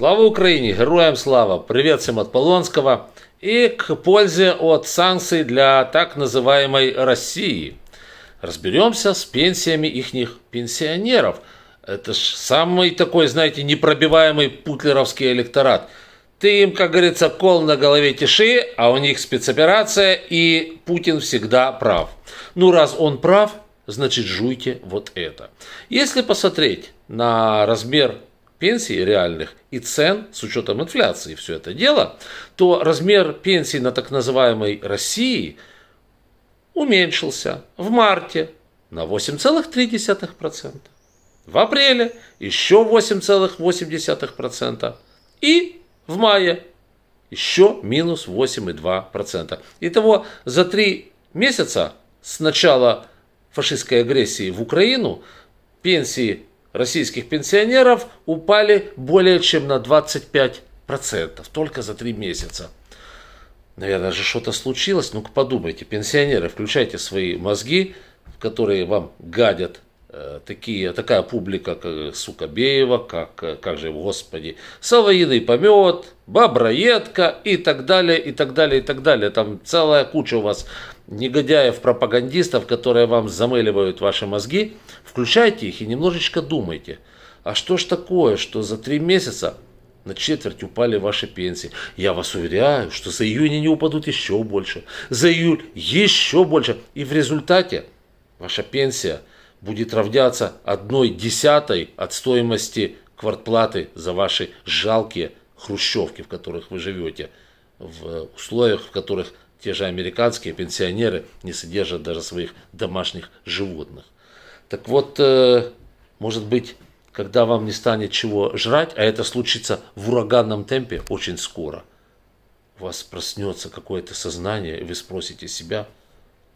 Слава Украине! Героям слава! Привет всем от Полонского! И к пользе от санкций для так называемой России. Разберемся с пенсиями ихних пенсионеров. Это ж самый такой, знаете, непробиваемый путлеровский электорат. Ты им, как говорится, кол на голове тиши, а у них спецоперация, и Путин всегда прав. Ну, раз он прав, значит, жуйте вот это. Если посмотреть на размер пенсий реальных и цен с учетом инфляции, все это дело, то размер пенсий на так называемой России уменьшился в марте на 8,3%, в апреле еще 8,8% и в мае еще минус 8,2%. Итого за три месяца с начала фашистской агрессии в Украину пенсии российских пенсионеров упали более чем на 25% только за три месяца. Наверное, же что-то случилось. Ну-ка подумайте, пенсионеры, включайте свои мозги, которые вам гадят Э, такие, такая публика, как Сукобеева, как, э, как же господи, Саваиды помет, Бабраедка и так далее, и так далее, и так далее. Там целая куча у вас негодяев-пропагандистов, которые вам замыливают ваши мозги. Включайте их и немножечко думайте. А что ж такое, что за три месяца на четверть упали ваши пенсии. Я вас уверяю, что за июнь они упадут еще больше. За июль еще больше. И в результате ваша пенсия – будет равняться одной десятой от стоимости квартплаты за ваши жалкие хрущевки, в которых вы живете, в условиях, в которых те же американские пенсионеры не содержат даже своих домашних животных. Так вот, э, может быть, когда вам не станет чего жрать, а это случится в ураганном темпе очень скоро, у вас проснется какое-то сознание, и вы спросите себя –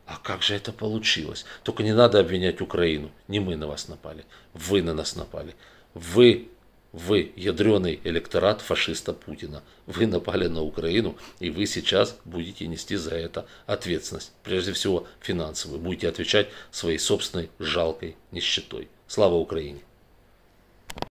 а как же это получилось? Только не надо обвинять Украину. Не мы на вас напали. Вы на нас напали. Вы, вы, ядреный электорат фашиста Путина. Вы напали на Украину, и вы сейчас будете нести за это ответственность. Прежде всего финансовую. Будете отвечать своей собственной жалкой нищетой. Слава Украине!